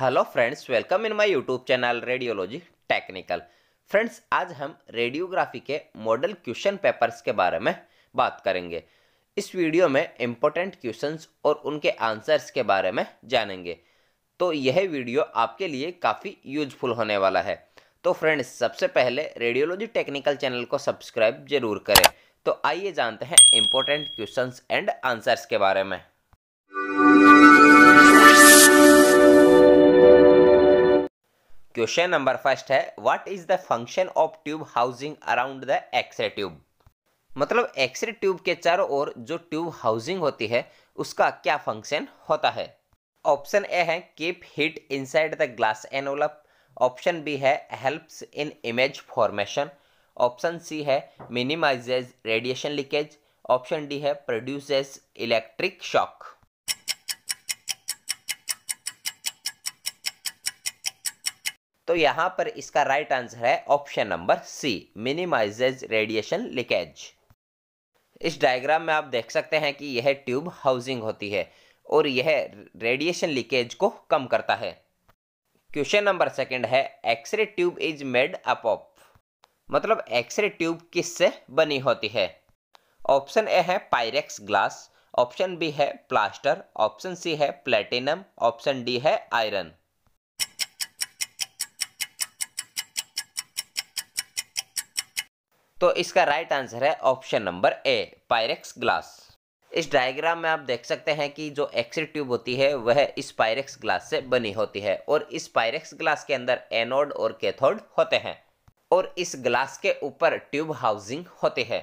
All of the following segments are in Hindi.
hello friends welcome in my YouTube channel radiology technical friends आज हम रेडियोग्राफी के मॉडल क्वेश्चन पेपर्स के बारे में बात करेंगे इस वीडियो में इम्पोर्टेंट क्वेश्चंस और उनके आंसर्स के बारे में जानेंगे तो यह वीडियो आपके लिए काफ़ी यूजफुल होने वाला है तो फ्रेंड्स सबसे पहले रेडियोलॉजी टेक्निकल चैनल को सब्सक्राइब जरूर करें तो आइए जानते हैं इम्पोर्टेंट क्वेश्चंस एंड आंसर्स के बारे में क्वेश्चन नंबर फर्स्ट है what is the function of tube housing around the X-ray tube मतलब एक्सरे ट्यूब के चारों ओर जो ट्यूब हाउसिंग होती है उसका क्या फंक्शन होता है ऑप्शन ए है keep heat inside the glass envelope option B है helps in image formation option C है minimizes radiation leakage option D है प्रोड्यूसेस इलेक्ट्रिक शॉक तो यहां पर इसका राइट आंसर है option number C minimizes radiation leakage इस डायग्राम में आप देख सकते हैं कि यह ट्यूब हाउसिंग होती है और यह रेडिएशन लीकेज को कम करता है क्वेश्चन नंबर सेकंड है X-ray tube is made up of मतलब एक्सरे ट्यूब किससे बनी होती है ऑप्शन ए है पायरेक्स ग्लास ऑप्शन बी है प्लास्टर ऑप्शन सी है प्लेटिनम ऑप्शन डी है आयरन तो इसका राइट आंसर है option number A Pyrex glass इस डायग्राम में आप देख सकते हैं कि जो एक्सरे ट्यूब होती है वह इस पायरेक्स ग्लास से बनी होती है और इस पायरेक्स ग्लास के अंदर एनोड और कैथोड होते हैं और इस ग्लास के ऊपर ट्यूब हाउसिंग होती है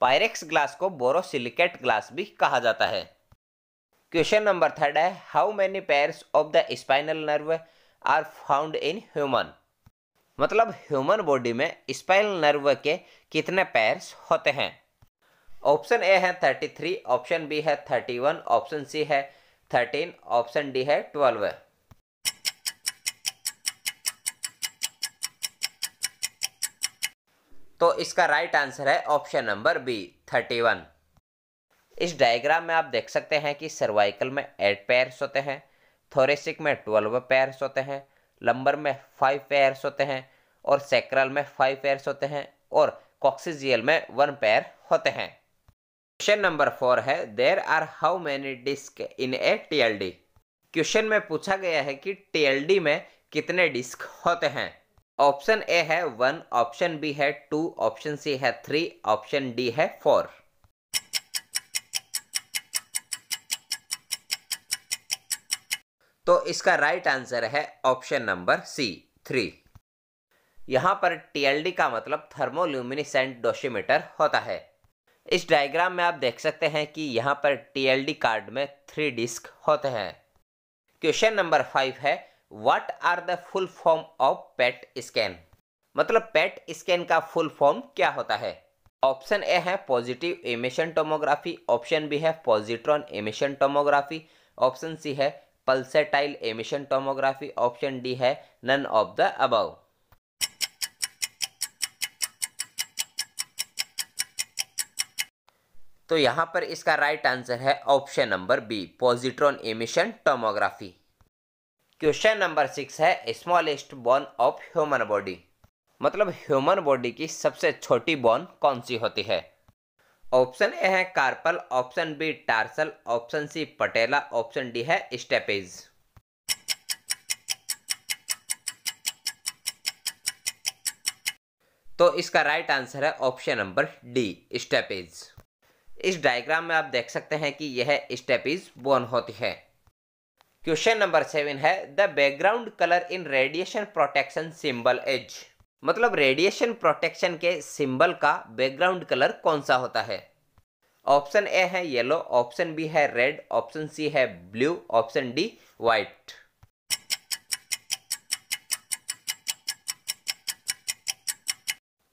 पायरेक्स ग्लास को बोरोसिलिकेट ग्लास भी कहा जाता है क्वेश्चन नंबर थर्ड है how many pairs of the spinal nerve are found in human मतलब ह्यूमन बॉडी में स्पाइनल नर्व के कितने पैर्स होते हैं ऑप्शन ए है थर्टी थ्री ऑप्शन बी है थर्टी वन ऑप्शन सी है थर्टीन ऑप्शन डी है ट्वेल्व तो इसका राइट आंसर है option number B thirty one इस डायग्राम में आप देख सकते हैं कि सर्वाइकल में एट पैर्स होते हैं थोरेसिक में ट्वेल्व पैर्स होते हैं लंबर में फाइव पेयर्स होते हैं और सेक्रल में फाइव पेयर्स होते हैं और कॉक्सीजियल में वन पेयर होते हैं क्वेश्चन नंबर फोर है there are how many disc in a TLD question में पूछा गया है कि टीएलडी में कितने डिस्क होते हैं ऑप्शन ए है वन ऑप्शन बी है टू ऑप्शन सी है थ्री ऑप्शन डी है फोर तो इसका राइट आंसर है ऑप्शन नंबर सी थ्री यहाँ पर टीएलडी का मतलब थर्मोल्यूमिनिसेंट डोशीमीटर होता है इस डायग्राम में आप देख सकते हैं कि यहाँ पर टीएलडी कार्ड में थ्री डिस्क होते हैं क्वेश्चन नंबर फाइव है what are the full form of PET scan मतलब पेट स्कैन का फुल फॉर्म क्या होता है ऑप्शन ए है positive emission tomography option B है positron emission tomography option C है pulsatile emission tomography option D है नन ऑफ द अबव तो यहां पर इसका राइट आंसर है option number B positron emission tomography question number six है smallest bone of human body मतलब ह्यूमन बॉडी की सबसे छोटी बोन कौन सी होती है ऑप्शन ए है carpal option B tarsal option C patella option D है स्टेपेज तो इसका राइट आंसर है ऑप्शन नंबर डी स्टेपेज इस डायग्राम में आप देख सकते हैं कि यह स्टेपेज बोन होती है क्वेश्चन नंबर सेवन है the background colour in radiation protection symbol is मतलब रेडिएशन प्रोटेक्शन के सिंबल का बैकग्राउंड कलर कौन सा होता है ऑप्शन ए है येलो ऑप्शन बी है रेड ऑप्शन सी है ब्लू ऑप्शन डी व्हाइट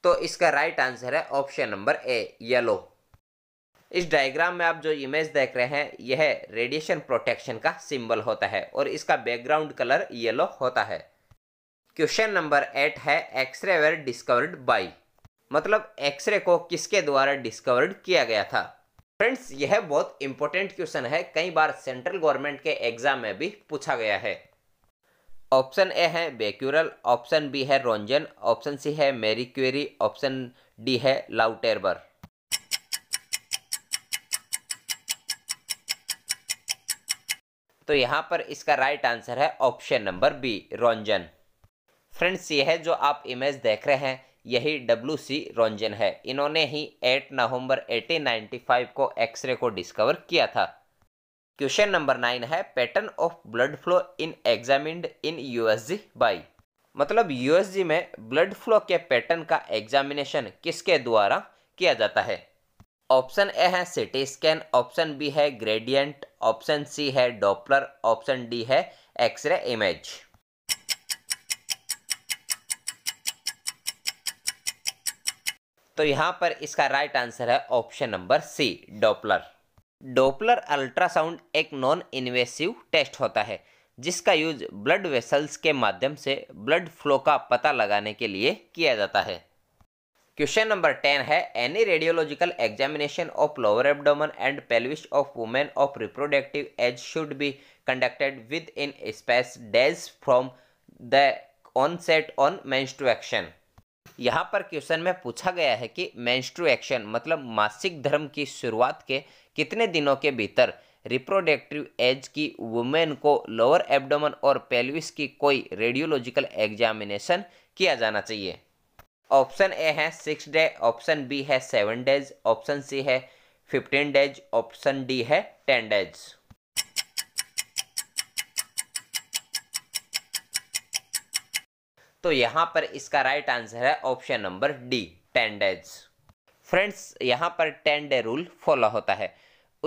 तो इसका राइट आंसर है ऑप्शन नंबर ए येलो इस डायग्राम में आप जो इमेज देख रहे हैं यह रेडिएशन प्रोटेक्शन का सिंबल होता है और इसका बैकग्राउंड कलर येलो होता है क्वेश्चन नंबर एट है एक्सरे वेर डिस्कवर्ड बाई मतलब एक्सरे को किसके द्वारा डिस्कवर्ड किया गया था फ्रेंड्स यह बहुत इंपॉर्टेंट क्वेश्चन है कई बार सेंट्रल गवर्नमेंट के एग्जाम में भी पूछा गया है ऑप्शन ए है बेक्यूरल ऑप्शन बी है रोंजन ऑप्शन सी है मेरी क्वेरी ऑप्शन डी है लाउटेरबर तो यहां पर इसका राइट आंसर है option number B Roentgen friends ये है जो आप इमेज देख रहे हैं यही डब्ल्यू सी रोंजन है इन्होंने ही 8 नवंबर 1895 को एक्सरे को डिस्कवर किया था क्वेश्चन नंबर नाइन है pattern of blood flow in examined in USG by मतलब यूएसजी में ब्लड फ्लो के पैटर्न का एग्जामिनेशन किसके द्वारा किया जाता है ऑप्शन ए है सिटी स्कैन ऑप्शन बी है ग्रेडियंट ऑप्शन सी है डॉपलर ऑप्शन डी है एक्सरे इमेज तो यहाँ पर इसका राइट आंसर है option number C Doppler Doppler ultrasound एक नॉन इन्वेसिव टेस्ट होता है जिसका यूज ब्लड वेसल्स के माध्यम से ब्लड फ्लो का पता लगाने के लिए किया जाता है क्वेश्चन नंबर टेन है any radiological examination of lower abdomen and pelvis of women of reproductive age should be conducted within space days from the onset on menstruation यहाँ पर क्वेश्चन में पूछा गया है कि मेंस्ट्रुएक्शन मतलब मासिक धर्म की शुरुआत के कितने दिनों के भीतर रिप्रोडक्टिव एज की वुमेन को लोअर एब्डोमन और पेल्विस की कोई रेडियोलॉजिकल एग्जामिनेशन किया जाना चाहिए ऑप्शन ए है सिक्स डे ऑप्शन बी है सेवन डेज ऑप्शन सी है फिफ्टीन डेज ऑप्शन डी है टेन डेज तो यहाँ पर इसका राइट आंसर है option number D ten days friends यहाँ पर टेन डे रूल फॉलो होता है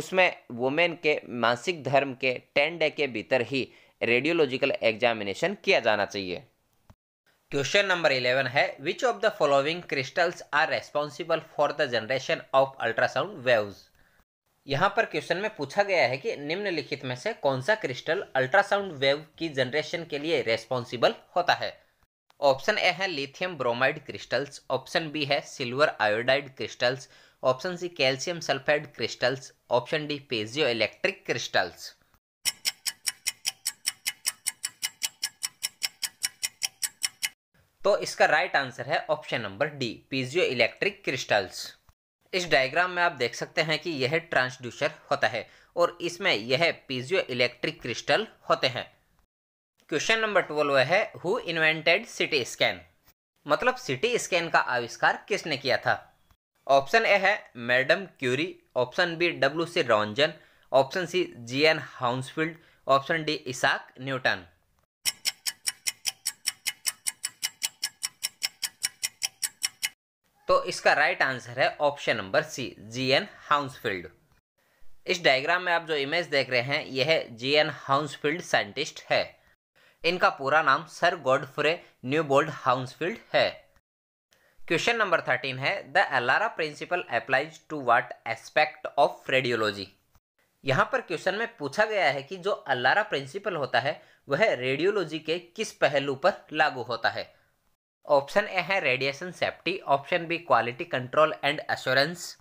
उसमें वुमेन के मानसिक धर्म के टेन डे के भीतर ही रेडियोलॉजिकल एग्जामिनेशन किया जाना चाहिए क्वेश्चन नंबर इलेवन है which of the following crystals are responsible for the generation of ultrasound waves यहाँ पर क्वेश्चन में पूछा गया है कि निम्नलिखित में से कौन सा क्रिस्टल अल्ट्रासाउंड वेव की जनरेशन के लिए रेस्पॉन्सिबल होता है ऑप्शन ए है lithium bromide crystals option B है silver iodide crystals option C calcium sulphide crystals option D piezo electric crystals तो इसका राइट आंसर है option number D piezo electric crystals इस डायग्राम में आप देख सकते हैं कि यह ट्रांसड्यूसर होता है और इसमें यह पीजियो इलेक्ट्रिक क्रिस्टल होते हैं क्वेश्चन नंबर ट्वेल्व है हु इन्वेंटेड सिटी स्कैन मतलब सिटी स्कैन का आविष्कार किसने किया था ऑप्शन ए है Madam Curie option B W C Roentgen option C G N Hounsfield option D Isaac Newton तो इसका राइट आंसर है option number C G N Hounsfield इस डायग्राम में आप जो इमेज देख रहे हैं यह जी एन हाउंसफील्ड साइंटिस्ट है इनका पूरा नाम सर गॉडफ्रे न्यूबोल्ड हाउंसफील्ड है क्वेश्चन नंबर थर्टीन है the ALARA principle applies to what aspect of radiology यहाँ पर क्वेश्चन में पूछा गया है कि जो अल्लारा प्रिंसिपल होता है वह रेडियोलॉजी के किस पहलू पर लागू होता है ऑप्शन ए है radiation safety option B quality control and assurance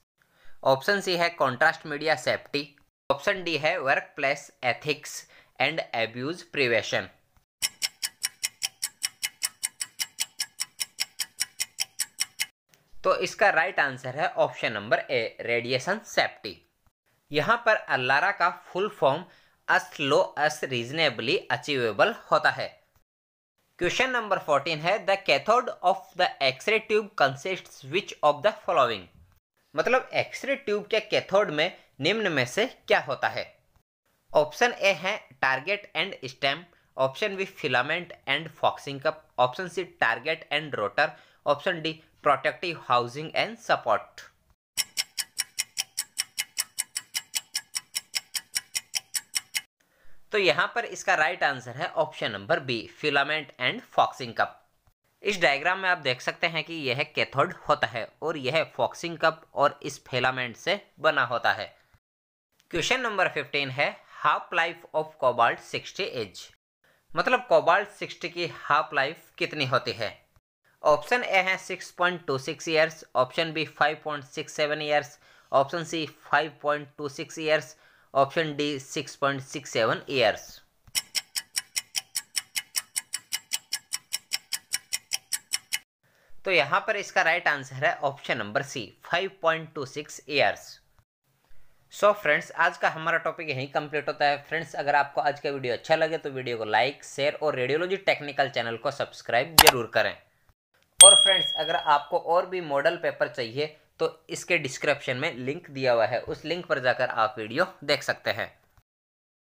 option C है contrast media safety option D है workplace ethics and abuse prevention तो इसका राइट आंसर है option number A radiation safety यहाँ पर अल्लारा का full form as low low as reasonably achievable होता है क्वेश्चन नंबर फोर्टीन है the cathode of the X-ray tube consist which of the following मतलब एक्सरे ट्यूब के कैथोड में निम्न में से क्या होता है ऑप्शन ए है target and stem option B filament and focusing cup option C target and rotor option D protective housing and support तो यहां पर इसका राइट आंसर है option number B filament and focusing cup इस डायग्राम में आप देख सकते हैं कि यह कैथोड होता है और यह फॉक्सिंग कप और इस फिलामेंट से बना होता है क्वेश्चन नंबर फिफ्टीन है half life of cobalt sixty as मतलब कोबाल्ट सिक्सटी की हाफ लाइफ कितनी होती है ऑप्शन ए है 6.26 years option B 5.67 years option C 5.26 years option D 6.67 years तो यहां पर इसका राइट आंसर है option number C 5.26 years so friends आज का हमारा टॉपिक यहीं कंप्लीट होता है फ्रेंड्स अगर आपको आज का वीडियो अच्छा लगे तो वीडियो को लाइक शेयर और रेडियोलॉजी टेक्निकल चैनल को सब्सक्राइब जरूर करें और फ्रेंड्स अगर आपको और भी मॉडल पेपर चाहिए तो इसके डिस्क्रिप्शन में लिंक दिया हुआ है उस लिंक पर जाकर आप वीडियो देख सकते हैं